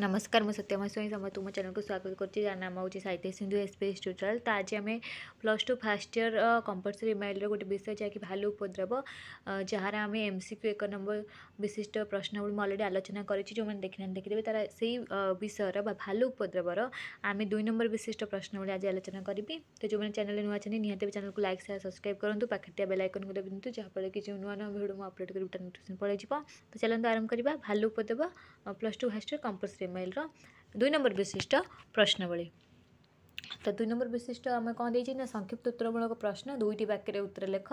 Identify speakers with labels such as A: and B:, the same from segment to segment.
A: नमस्कार मैं सत्या मसोई समा तुम्हारे चैनल को स्वागत करती नाम हूँ साहित्य सिंधु एसपी ट्यूटोरियल तो आज आम plus two first year compulsory मेलर रोटे विषय जहाँकि भालू उपद्रव जार आम एम सिक्यू एक नंबर विशिष्ट प्रश्नगुड़ी मुझे अलरेडी आलोचना करें जो मैंने देखना देखिदेवे तार से ही विषय भालू उपद्रवर आम दुई नंबर विशिष्ट प्रश्न प्रश्नगुड़ी आज आलोचना करी तो जो मैंने चैनल नुआ अच्छे निहती चैनल को लाइक सेयार सब्सक्राइब करूँ पाखे बेल को दबि दिखाँ जहाँफल कि जो नुआ नुआ भिड मुझ अपलोड करी नोटिफिकेसन पड़े तो चलो तो आरंभ करवा भालू उपद्रव plus two first year compulsory ଏମ୍ଆଇଏଲ୍ର ଦୁଇ ନମ୍ବର ବିଶିଷ୍ଟ ପ୍ରଶ୍ନବଳୀ ତ ଦୁଇ ନମ୍ବର ବିଶିଷ୍ଟ ଆମେ କ'ଣ ଦେଇଛି ନା ସଂକ୍ଷିପ୍ତ ଉତ୍ତରମୂଳକ ପ୍ରଶ୍ନ ଦୁଇଟି ବାକ୍ୟରେ ଉତ୍ତର ଲେଖ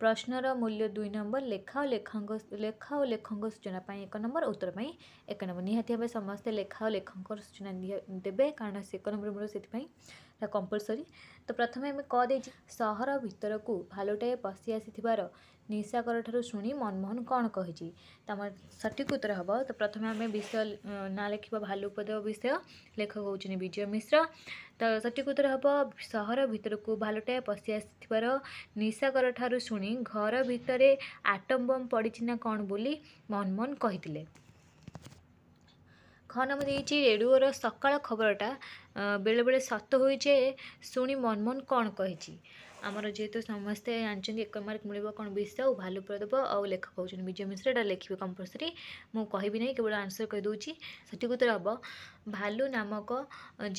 A: ପ୍ରଶ୍ନର ମୂଲ୍ୟ ଦୁଇ ନମ୍ବର ଲେଖା ଓ ଲେଖଙ୍କ ଲେଖା ଓ ଲେଖଙ୍କ ସୂଚନା ପାଇଁ ଏକ ନମ୍ବର ଉତ୍ତର ପାଇଁ ଏକ ନମ୍ବର ନିହାତି ଭାବେ ସମସ୍ତେ ଲେଖା ଓ ଲେଖଙ୍କର ସୂଚନା ଦେବେ କାରଣ ସେ ଏକ ନମ୍ବର ମୂଳ ସେଥିପାଇଁ कम्पलसरी त प्रथम कहाँदेखि सहर भित्र भालुटाए पसिआसिथ निशागर ठु मनमोहन कन् त सठिक उत्तर हौ त प्रथम विषय ना नखा भालुपद विषय लेखक हुन्छ विजय मिश्र तो सठिक उत्तर हब सहर भित्र भालुटाए पसिआसिथ निशागर ठु घ घर भएर आटम बम् ना कन् बोली मनमोहन कहिले ଛଅ ମୁଁ ଦେଇଛି ରେଡ଼ିଓର ସକାଳ ଖବରଟା ବେଳେବେଳେ ସତ ହୋଇଛି ଶୁଣି ମନମୋହନ କ'ଣ କହିଛି ଆମର ଯେହେତୁ ସମସ୍ତେ ଜାଣିଛନ୍ତି ଏକ ମାର୍କ ମିଳିବ କ'ଣ ବିଷୟ ଆଉ ଭାଲୁ ପ୍ରଦେବ ଆଉ ଲେଖକ ହେଉଛନ୍ତି ବିଜୟ ମିଶ୍ର ଏଇଟା ଲେଖିବେ କମ୍ପଲସରି ମୁଁ କହିବି ନାହିଁ କେବଳ ଆନ୍ସର କହିଦେଉଛି ସଠିକ ଉତ୍ତର ହେବ ଭାଲୁ ନାମକ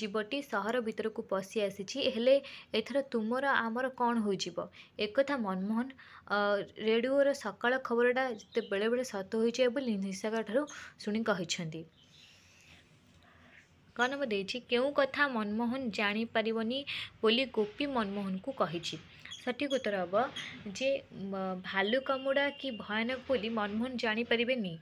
A: ଜୀବଟି ସହର ଭିତରକୁ ପଶି ଆସିଛି ହେଲେ ଏଥର ତୁମର ଆମର କ'ଣ ହୋଇଯିବ ଏକଥା ମନମୋହନ ରେଡ଼ିଓର ସକାଳ ଖବରଟା ଯେତେ ବେଳେବେଳେ ସତ ହୋଇଯାଏ ବୋଲି ନିଶାଙ୍କ ଠାରୁ ଶୁଣି କହିଛନ୍ତି ଆହ୍ୱାନ ଦେଇଛି କେଉଁ କଥା ମନମୋହନ ଜାଣିପାରିବନି ବୋଲି ଗୋପୀ ମନମୋହନକୁ କହିଛି ସଠିକ୍ ଉତ୍ତର ହେବ ଯେ ଭାଲୁ କାମୁଡ଼ା କି ଭୟାନକ ବୋଲି ମନମୋହନ ଜାଣିପାରିବେନି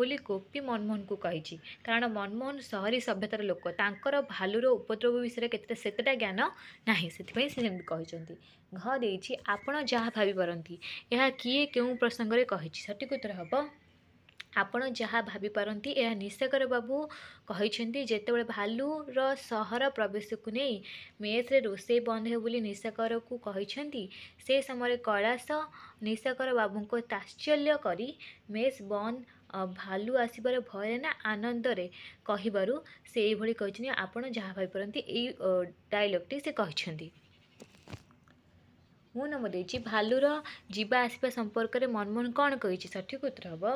A: ବୋଲି ଗୋପୀ ମନମୋହନକୁ କହିଛି କାରଣ ମନମୋହନ ସହରୀ ସଭ୍ୟତାର ଲୋକ ତାଙ୍କର ଭାଲୁର ଉପଦ୍ରବ ବିଷୟରେ କେତେଟା ସେତେଟା ଜ୍ଞାନ ନାହିଁ ସେଥିପାଇଁ ସେ ସେମିତି କହିଛନ୍ତି ଘ ଦେଇଛି ଆପଣ ଯାହା ଭାବିପାରନ୍ତି ଏହା କିଏ କେଉଁ ପ୍ରସଙ୍ଗରେ କହିଛି ସଠିକ୍ ଉତ୍ତର ହେବ ଆପଣ ଯାହା ଭାବିପାରନ୍ତି ଏହା ନିଶାକର ବାବୁ କହିଛନ୍ତି ଯେତେବେଳେ ଭାଲୁର ସହର ପ୍ରବେଶକୁ ନେଇ ମେସ୍ରେ ରୋଷେଇ ବନ୍ଦ ହେବ ବୋଲି ନିଶାକରକୁ କହିଛନ୍ତି ସେ ସମୟରେ କୈଳାସ ନିଶାକର ବାବୁଙ୍କୁ ତାତ୍ସଲ୍ୟ କରି ମେସ୍ ବନ୍ଦ ଭାଲୁ ଆସିବାର ଭୟରେ ନା ଆନନ୍ଦରେ କହିବାରୁ ସେ ଏଇଭଳି କହିଛନ୍ତି ଆପଣ ଯାହା ଭାବିପାରନ୍ତି ଏଇ ଡାଇଲଗ୍ଟି ସେ କହିଛନ୍ତି ମୁଁ ନମ୍ବର ଦେଇଛି ଭାଲୁର ଯିବା ଆସିବା ସମ୍ପର୍କରେ ମନମୋହନ କ'ଣ କହିଛି ସଠିକ ଉତ୍ତର ହେବ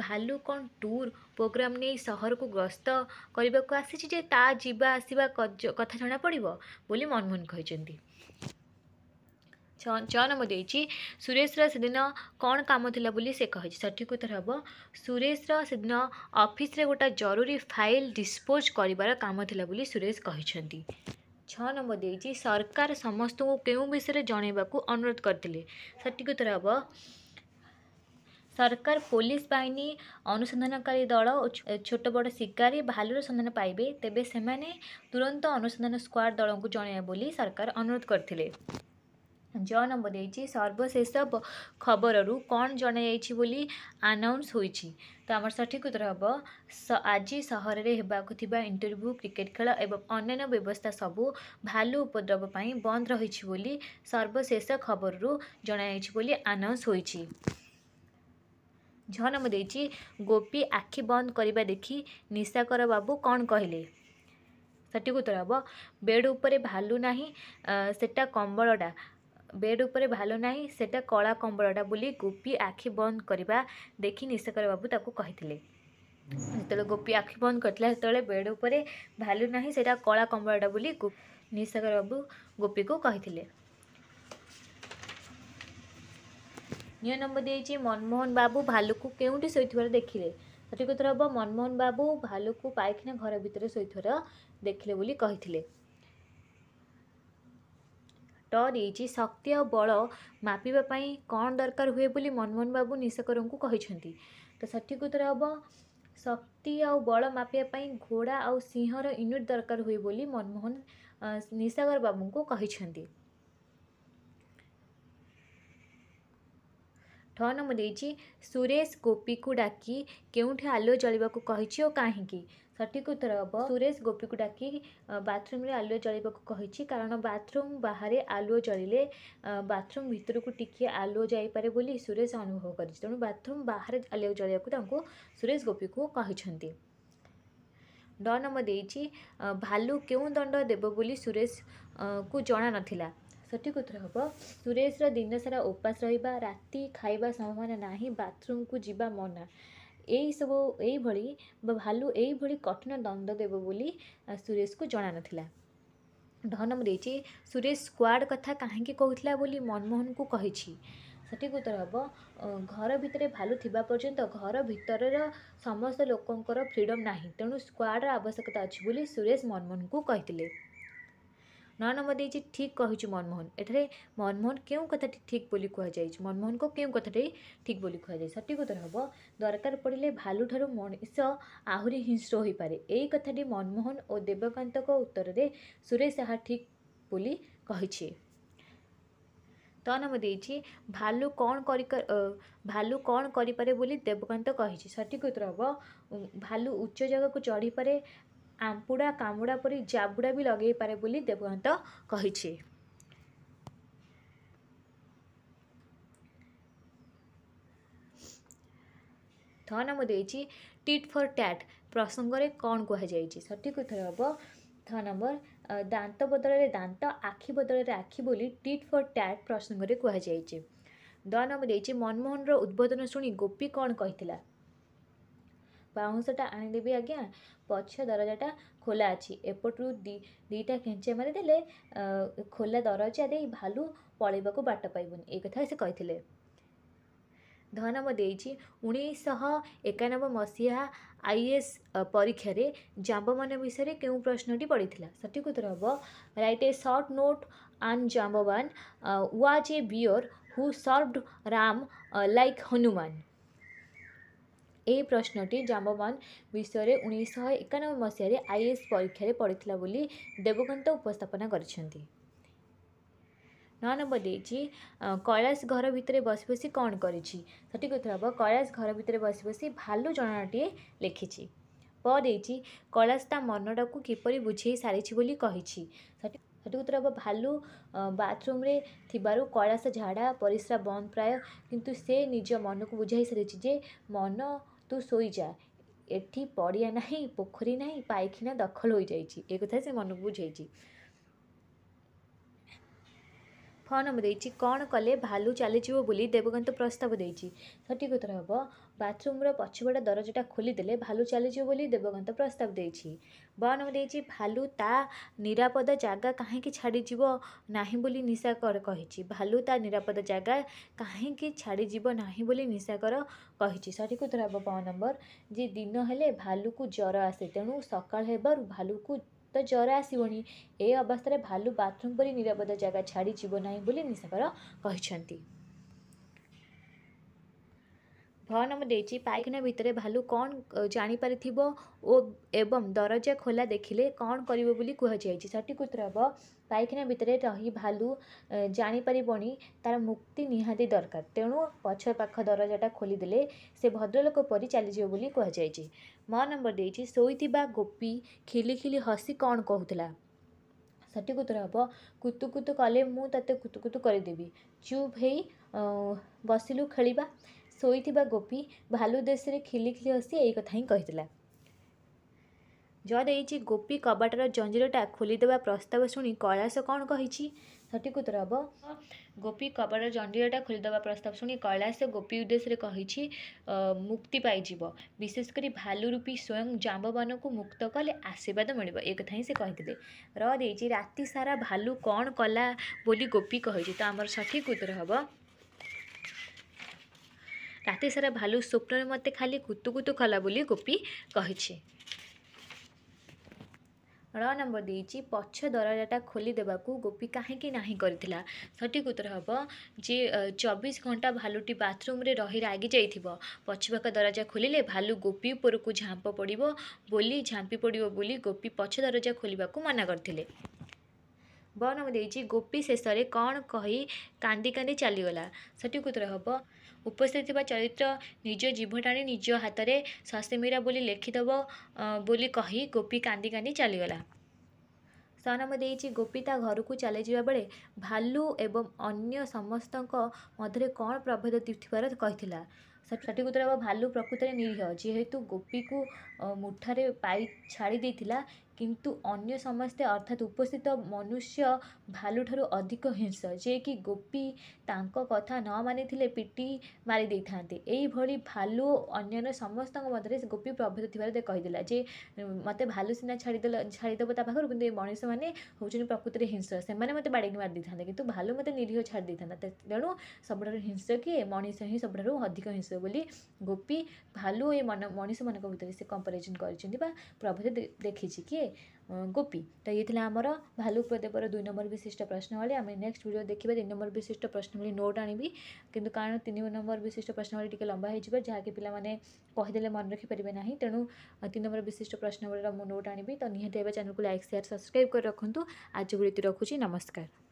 A: ଭାଲୁ କ'ଣ ଟୁର୍ ପ୍ରୋଗ୍ରାମ୍ ନେଇ ସହରକୁ ଗସ୍ତ କରିବାକୁ ଆସିଛି ଯେ ତା ଯିବା ଆସିବା କଥା ଜଣାପଡ଼ିବ ବୋଲି ମନମୋହନ କହିଛନ୍ତି ଛଅ ନମ୍ବର ଦେଇଛି ସୁରେଶର ସେଦିନ କ'ଣ କାମ ଥିଲା ବୋଲି ସେ କହିଛି ସଠିକ ଉତ୍ତର ହେବ ସୁରେଶର ସେଦିନ ଅଫିସରେ ଗୋଟେ ଜରୁରୀ ଫାଇଲ୍ ଡିସ୍ପୋଜ୍ କରିବାର କାମ ଥିଲା ବୋଲି ସୁରେଶ କହିଛନ୍ତି ଛଅ ନମ୍ବର ଦେଇଛି ସରକାର ସମସ୍ତଙ୍କୁ କେଉଁ ବିଷୟରେ ଜଣାଇବାକୁ ଅନୁରୋଧ କରିଥିଲେ ସଠିକ୍ ଉତ୍ତର ହେବ ସରକାର ପୋଲିସ ବାହିନୀ ଅନୁସନ୍ଧାନକାରୀ ଦଳ ଓ ଛୋଟ ବଡ଼ ଶିକାରୀ ଭାଲୁର ସନ୍ଧାନ ପାଇବେ ତେବେ ସେମାନେ ତୁରନ୍ତ ଅନୁସନ୍ଧାନ ସ୍କ୍ୱାଡ଼ ଦଳଙ୍କୁ ଜଣାଇବେ ବୋଲି ସରକାର ଅନୁରୋଧ କରିଥିଲେ झ नम्बर सर्वशेष बोली खबरहरू कन् जाइन्छ आनाउन्स हुन्छ तर हे आज सहरेक इंटरव्यू क्रिकेट खेल एवं खेल्न व्यवस्था सब भालु उपद्रवप बन्द रहिले सर्वशेष खबरहरू जनाउन्स हुन्छ झन् नम्बर दिइ गोपी आखि बन्द गरेकोदेखि निशाकर बाबू कन् कहले सठिक उत्तर हे बेड उप भालु नै सेटा कम्बलटा ବେଡ୍ ଉପରେ ଭାଲୁ ନାହିଁ ସେଟା କଳା କମ୍ବଳଟା ବୋଲି ଗୋପି ଆଖି ବନ୍ଦ କରିବା ଦେଖି ନିଶକର ବାବୁ ତାକୁ କହିଥିଲେ ଯେତେବେଳେ ଗୋପି ଆଖି ବନ୍ଦ କରିଥିଲା ସେତେବେଳେ ବେଡ୍ ଉପରେ ଭାଲୁ ନାହିଁ ସେଇଟା କଳା କମ୍ବଳଟା ବୋଲି ନିଶକର ବାବୁ ଗୋପିକୁ କହିଥିଲେ ନିୟମ ନମ୍ବର ଦେଇଛି ମନମୋହନ ବାବୁ ଭାଲୁକୁ କେଉଁଠି ଶୋଇଥିବାର ଦେଖିଲେ ସଠିକ କଥା ହେବ ମନମୋହନ ବାବୁ ଭାଲୁକୁ ପାଇଖାନା ଘର ଭିତରେ ଶୋଇଥିବାର ଦେଖିଲେ ବୋଲି କହିଥିଲେ ଦେଇଛି ଶକ୍ତି ଆଉ ବଳ ମାପିବା ପାଇଁ କ'ଣ ଦରକାର ହୁଏ ବୋଲି ମନମୋହନ ବାବୁ ନିଶାକରଙ୍କୁ କହିଛନ୍ତି ତ ସଠିକ୍ ଉତ୍ତର ହେବ ଶକ୍ତି ଆଉ ବଳ ମାପିବା ପାଇଁ ଘୋଡ଼ା ଆଉ ସିଂହର ୟୁନିଟ୍ ଦରକାର ହୁଏ ବୋଲି ମନମୋହନ ନିଶାକର ବାବୁଙ୍କୁ କହିଛନ୍ତି ଠ ନମ୍ବର ଦେଇଛି ସୁରେଶ ଗୋପୀକୁ ଡାକି କେଉଁଠି ଆଲୁଅ ଜଳିବାକୁ କହିଛି ଓ କାହିଁକି ସଠିକ ଉତ୍ତର ହେବ ସୁରେଶ ଗୋପୀକୁ ଡାକି ବାଥରୁମ୍ରେ ଆଲୁଅ ଜଳିବାକୁ କହିଛି କାରଣ ବାଥରୁମ୍ ବାହାରେ ଆଲୁଅ ଜଳିଲେ ବାଥରୁମ୍ ଭିତରକୁ ଟିକିଏ ଆଲୁଅ ଯାଇପାରେ ବୋଲି ସୁରେଶ ଅନୁଭବ କରିଛି ତେଣୁ ବାଥରୁମ୍ ବାହାରେ ଆଲୁଅ ଜଳିବାକୁ ତାଙ୍କୁ ସୁରେଶ ଗୋପୀକୁ କହିଛନ୍ତି ଡ ନମ୍ବର ଦେଇଛି ଭାଲୁ କେଉଁ ଦଣ୍ଡ ଦେବ ବୋଲି ସୁରେଶ ସୁରେଶକୁ ଜଣାନଥିଲା ସଠିକ ଉତ୍ତର ହେବ ସୁରେଶର ଦିନସାରା ଉପାସ ରହିବା ରାତି ଖାଇବା ସମ୍ଭାବନା ନାହିଁ ବାଥରୁମ୍କୁ ଯିବା ମନା ଏଇସବୁ ଏଇଭଳି ବା ଭାଲୁ ଏଇଭଳି କଠିନ ଦଣ୍ଡ ଦେବ ବୋଲି ସୁରେଶକୁ ଜଣାନଥିଲା ଢ ନମ୍ବର ଦେଇଛି ସୁରେଶ ସ୍କ୍ୱାର୍ଡ଼ କଥା କାହିଁକି କହୁଥିଲା ବୋଲି ମନମୋହନଙ୍କୁ କହିଛି ସଠିକ ଉତ୍ତର ହେବ ଘର ଭିତରେ ଭାଲୁ ଥିବା ପର୍ଯ୍ୟନ୍ତ ଘର ଭିତରର ସମସ୍ତ ଲୋକଙ୍କର ଫ୍ରିଡ଼ମ୍ ନାହିଁ ତେଣୁ ସ୍କ୍ୱାର୍ଡ଼ର ଆବଶ୍ୟକତା ଅଛି ବୋଲି ସୁରେଶ ମନମୋହନଙ୍କୁ କହିଥିଲେ ନଅ ନମ୍ବର ଦେଇଛି ଠିକ୍ କହିଛି ମନମୋହନ ଏଠାରେ ମନମୋହନ କେଉଁ କଥାଟି ଠିକ୍ ବୋଲି କୁହାଯାଇଛି ମନମୋହନଙ୍କ କେଉଁ କଥାଟି ଠିକ୍ ବୋଲି କୁହାଯାଇଛି ସଠିକ୍ ଉତ୍ତର ହେବ ଦରକାର ପଡ଼ିଲେ ଭାଲୁଠାରୁ ମଣିଷ ଆହୁରି ହିଂସ୍ର ହୋଇପାରେ ଏହି କଥାଟି ମନମୋହନ ଓ ଦେବକାନ୍ତଙ୍କ ଉତ୍ତରରେ ସୁରେଶ ସାହା ଠିକ୍ ବୋଲି କହିଛି ତ ନାମ ଦେଇଛି ଭାଲୁ କ'ଣ କରି ଭାଲୁ କ'ଣ କରିପାରେ ବୋଲି ଦେବକାନ୍ତ କହିଛି ସଠିକ୍ ଉତ୍ତର ହେବ ଭାଲୁ ଉଚ୍ଚ ଜାଗାକୁ ଚଢ଼ିପାରେ ଆମ୍ପୁଡ଼ା କାମୁଡ଼ା ପରି ଜାବୁଡ଼ା ବି ଲଗାଇପାରେ ବୋଲି ଦେବକାନ୍ତ କହିଛି ଧ ନାମ ଦେଇଛି ଟିଟ୍ ଫର୍ ଟ୍ୟାଟ୍ ପ୍ରସଙ୍ଗରେ କ'ଣ କୁହାଯାଇଛି ସଠିକ୍ ଉତ୍ତର ହେବ ଥ ନମ୍ବର ଦାନ୍ତ ବଦଳରେ ଦାନ୍ତ ଆଖି ବଦଳରେ ଆଖି ବୋଲି ଟିଟ୍ ଫର୍ ଟ୍ୟାଟ୍ ପ୍ରସଙ୍ଗରେ କୁହାଯାଇଛି ଦ ନମ୍ବର ଦେଇଛି ମନମୋହନର ଉଦ୍ବୋଧନ ଶୁଣି ଗୋପୀ କ'ଣ କହିଥିଲା ବାଉଁଶଟା ଆଣିଦେବି ଆଜ୍ଞା ପଛ ଦରଜାଟା ଖୋଲା ଅଛି ଏପଟରୁ ଦି ଦୁଇଟା ଖେଞ୍ଚା ମାରିଦେଲେ ଖୋଲା ଦରଜା ଦେଇ ଭାଲୁ ପଳେଇବାକୁ ବାଟ ପାଇବୁନି ଏ କଥା ସେ କହିଥିଲେ ଧନମ ଦେଇଛି ଉଣେଇଶହ ଏକାନବେ ମସିହା ଆଇଏଏସ୍ ପରୀକ୍ଷାରେ ଜାମ୍ବମାନ ବିଷୟରେ କେଉଁ ପ୍ରଶ୍ନଟି ପଡ଼ିଥିଲା ସଠିକ୍ ଉତ୍ତର ହେବ write a short note on Jambavan was a bear who served Ram like Hanuman ଏହି ପ୍ରଶ୍ନଟି ଜାମ୍ବବାନ୍ ବିଷୟରେ ଉଣେଇଶହ ଏକାନବେ ମସିହାରେ ଆଇଏଏସ୍ ପରୀକ୍ଷାରେ ପଡ଼ିଥିଲା ବୋଲି ଦେବକାନ୍ତ ଉପସ୍ଥାପନା କରିଛନ୍ତି ନଅ ନମ୍ବର ଦେଇଛି କୈଳାସ ଘର ଭିତରେ ବସି ବସି କ'ଣ କରିଛି ସଠିକ୍ ଉତ୍ତର ହେବ କୈଳାସ ଘର ଭିତରେ ବସି ବସି ଭାଲୁ ଜଣାଟିଏ ଲେଖିଛି ପ ଦେଇଛି କୈଳାସ ତା ମନଟାକୁ କିପରି ବୁଝେଇ ସାରିଛି ବୋଲି କହିଛି ସଠିକ୍ ସଠିକ୍ ଉତ୍ତର ହେବ ଭାଲୁ ବାଥରୁମ୍ରେ ଥିବାରୁ କୈଳାସ ଝାଡ଼ା ପରିସ୍ରା ବନ୍ଦ ପ୍ରାୟ କିନ୍ତୁ ସେ ନିଜ ମନକୁ ବୁଝାଇ ସାରିଛି ଯେ ମନ ତୁ ଶୋଇଯା ଏଠି ପଡ଼ିଆ ନାହିଁ ପୋଖରୀ ନାହିଁ ପାଇଖିନା ଦଖଲ ହୋଇଯାଇଛି ଏ କଥା ସେ ମନକୁ ବୁଝେଇଛି ଫୋନ୍ ନମ୍ବର ଦେଇଛି କ'ଣ କଲେ ଭାଲୁ ଚାଲିଯିବ ବୋଲି ଦେବକାନ୍ତ ପ୍ରସ୍ତାବ ଦେଇଛି ସଠିକ୍ ଉତ୍ତର ହେବ ବାଥରୁମ୍ର ପଛପଟା ଦରଜାଟା ଖୋଲିଦେଲେ ଭାଲୁ ଚାଲିଯିବ ବୋଲି ଦେବକାନ୍ତ ପ୍ରସ୍ତାବ ଦେଇଛି ବୟାନ ଦେଇଛି ଭାଲୁ ତା ନିରାପଦ ଜାଗା କାହିଁକି ଛାଡ଼ିଯିବ ନାହିଁ ବୋଲି ନିଶାକର କହିଛି ଭାଲୁ ତା ନିରାପଦ ଜାଗା କାହିଁକି ଛାଡ଼ିଯିବ ନାହିଁ ବୋଲି ନିଶାକର କହିଛି ସଠିକ୍ ଉତ୍ତର ହେବ ପଅ ନମ୍ବର ଯେ ଦିନ ହେଲେ ଭାଲୁକୁ ଜ୍ୱର ଆସେ ତେଣୁ ସକାଳ ହେବାରୁ ଭାଲୁକୁ ତ ଜ୍ୱର ଆସିବନି ଏ ଅବସ୍ଥାରେ ଭାଲୁ ବାଥରୁମ୍ ପରି ନିରାପଦ ଜାଗା ଛାଡ଼ିଯିବ ନାହିଁ ବୋଲି ନିଶାକର କହିଛନ୍ତି ଛଅ ନମ୍ବର ଦେଇଛି ପାଇଖାନା ଭିତରେ ଭାଲୁ କ'ଣ ଜାଣିପାରିଥିବ ଓ ଏବଂ ଦରଜା ଖୋଲା ଦେଖିଲେ କ'ଣ କରିବ ବୋଲି କୁହାଯାଇଛି ସଠିକ୍ ଉତ୍ତର ହେବ ପାଇଖାନା ଭିତରେ ରହି ଭାଲୁ ଜାଣିପାରିବନି ତା'ର ମୁକ୍ତି ନିହାତି ଦରକାର ତେଣୁ ପଛ ପାଖ ଦରଜାଟା ଖୋଲିଦେଲେ ସେ ଭଦ୍ରଲୋକ ପରି ଚାଲିଯିବ ବୋଲି କୁହାଯାଇଛି ମ ନମ୍ବର ଦେଇଛି ଶୋଇଥିବା ଗୋପୀ ଖିଲି ଖିଲି ହସି କ'ଣ କହୁଥିଲା ସଠିକ୍ ଉତ୍ତର ହେବ କୁତୁକୁତୁ କଲେ ମୁଁ କୁତୁ କୁତୁକୁତୁ କରିଦେବି ଚୁପ୍ ହେଇ ବସିଲୁ ଖେଳିବା ଶୋଇଥିବା ଗୋପୀ ଭାଲୁ ଦେଶରେ ଖିଲିଖିଲି ହସି ଏଇ କଥା ହିଁ କହିଥିଲା ଜଦେଇଛି ଗୋପୀ କବାଟର ଜଞ୍ଜିରଟା ଖୋଲିଦେବା ପ୍ରସ୍ତାବ ଶୁଣି କୈଳାସ କ'ଣ କହିଛି ସଠିକ୍ ଉତ୍ତର ହେବ ଗୋପୀ କବାଟର ଜଞ୍ଜିରଟା ଖୋଲିଦେବା ପ୍ରସ୍ତାବ ଶୁଣି କୈଳାସ ଗୋପୀ ଉଦ୍ଦେଶ୍ୟରେ କହିଛି ମୁକ୍ତି ପାଇଯିବ ବିଶେଷ କରି ଭାଲୁରୂପୀ ସ୍ୱୟଂ ଜାମ୍ବବାନକୁ ମୁକ୍ତ କଲେ ଆଶୀର୍ବାଦ ମିଳିବ ଏ କଥା ହିଁ ସେ କହିଥିଲେ ର ଦେଇଛି ରାତି ସାରା ଭାଲୁ କ'ଣ କଲା ବୋଲି ଗୋପୀ କହିଛି ତ ଆମର ସଠିକ୍ ଉତ୍ତର ହେବ ରାତି ସାରା ଭାଲୁ ସ୍ୱପ୍ନରେ ମୋତେ ଖାଲି କୁତୁ କୁତୁ କଲା ବୋଲି ଗୋପୀ କହିଛି ର ନମ୍ବର ଦେଇଛି ପଛ ଦରଜାଟା ଖୋଲିଦେବାକୁ ଗୋପୀ କାହିଁକି ନାହିଁ କରିଥିଲା ସଠିକ୍ ଉତ୍ତର ହେବ ଯେ ଚବିଶ ଘଣ୍ଟା ଭାଲୁଟି ବାଥରୁମ୍ରେ ରହି ପଛ ପାଖ ଦରଜା ଖୋଲିଲେ ଭାଲୁ ଗୋପୀ ଉପରକୁ ଝାମ୍ପ ପଡ଼ିବ ବୋଲି ଝାମ୍ପି ପଡ଼ିବ ବୋଲି ଗୋପୀ ପଛ ଦରଜା ଖୋଲିବାକୁ ମନା କରିଥିଲେ ବ ନମ୍ବର ଦେଇଛି ଗୋପୀ ଶେଷରେ କ'ଣ କହି କାନ୍ଦି କାନ୍ଦି ଚାଲିଗଲା ସଠିକ୍ ଉତ୍ତର ହେବ ଉପସ୍ଥିତ ଥିବା ଚରିତ୍ର ନିଜ ଜୀବଟାଣି ନିଜ ହାତରେ ସସିମିରା ବୋଲି ଲେଖିଦେବ ବୋଲି କହି ଗୋପୀ କାନ୍ଦି କାନ୍ଦି ଚାଲିଗଲା ସନମ ଦେଇଛି ଗୋପୀ ତା ଘରକୁ ଚାଲିଯିବା ବେଳେ ଭାଲୁ ଏବଂ ଅନ୍ୟ ସମସ୍ତଙ୍କ ମଧ୍ୟରେ କ'ଣ ପ୍ରଭେଦ ଥିବାର କହିଥିଲା ସଠିକ୍ ଉତ୍ତର ହେବ ଭାଲୁ ପ୍ରକୃତରେ ନିରୀହ ଯେହେତୁ ଗୋପୀକୁ ମୁଠାରେ ପାଇ ଛାଡ଼ି ଦେଇଥିଲା କିନ୍ତୁ ଅନ୍ୟ ସମସ୍ତେ ଅର୍ଥାତ୍ ଉପସ୍ଥିତ ମନୁଷ୍ୟ ଭାଲୁଠାରୁ ଅଧିକ ହିଂସ୍ର ଯିଏକି ଗୋପୀ ତାଙ୍କ କଥା ନ ମାନିଥିଲେ ପିଟି ମାରି ଦେଇଥାନ୍ତେ ଏଇଭଳି ଭାଲୁ ଓ ଅନ୍ୟାନ୍ୟ ସମସ୍ତଙ୍କ ମଧ୍ୟରେ ଗୋପୀ ପ୍ରଭେଦ ଥିବାର କହିଦେଲା ଯେ ମୋତେ ଭାଲୁ ସିନା ଛାଡ଼ିଦେଲା ଛାଡ଼ିଦେବ ତା ପାଖରୁ କିନ୍ତୁ ଏ ମଣିଷମାନେ ହେଉଛନ୍ତି ପ୍ରକୃତିରେ ହିଂସ୍ର ସେମାନେ ମୋତେ ବାଡ଼େଇକି ମାରି ଦେଇଥାନ୍ତେ କିନ୍ତୁ ଭାଲୁ ମୋତେ ନିରୀହ ଛାଡ଼ି ଦେଇଥାନ୍ତା ତେଣୁ ସବୁଠାରୁ ହିଂସ୍ର କିଏ ମଣିଷ ହିଁ ସବୁଠାରୁ ଅଧିକ ହିଂସ୍ର ବିଷୟ ବୋଲି ଗୋପୀ ଭାଲୁ ଏ ମଣିଷମାନଙ୍କ ଭିତରେ ସେ କମ୍ପାରିଜନ୍ କରିଛନ୍ତି ବା ପ୍ରଭେଦ ଦେଖିଛି କିଏ ଗୋପୀ ତ ଇଏ ଥିଲା ଆମର ଭାଲୁପ୍ରଦେବର ଦୁଇ ନମ୍ବର ବିଶିଷ୍ଟ ପ୍ରଶ୍ନବଳୀ ଆମେ ନେକ୍ସଟ ଭିଡ଼ିଓ ଦେଖିବା ତିନି ନମ୍ବର ବିଶିଷ୍ଟ ପ୍ରଶ୍ନବଳୀ ନୋଟ୍ ଆଣିବି କିନ୍ତୁ କାରଣ ତିନି ନମ୍ବର ବିଶିଷ୍ଟ ପ୍ରଶ୍ନବଳୀ ଟିକେ ଲମ୍ବା ହେଇଯିବ ଯାହାକି ପିଲାମାନେ କହିଦେଲେ ମନେ ରଖିପାରିବେ ନାହିଁ ତେଣୁ ତିନି ନମ୍ବର ବିଶିଷ୍ଟ ପ୍ରଶ୍ନବଳୀର ମୁଁ ନୋଟ୍ ଆଣିବି ତ ନିହାତି ଏବେ ଚ୍ୟାନେଲକୁ ଲାଇକ୍ ସେୟାର ସବସ୍କ୍ରାଇବ୍ କରି ରଖନ୍ତୁ ଆଜି ଭିଡ଼ିଓ ରଖୁଛି ନମସ୍କାର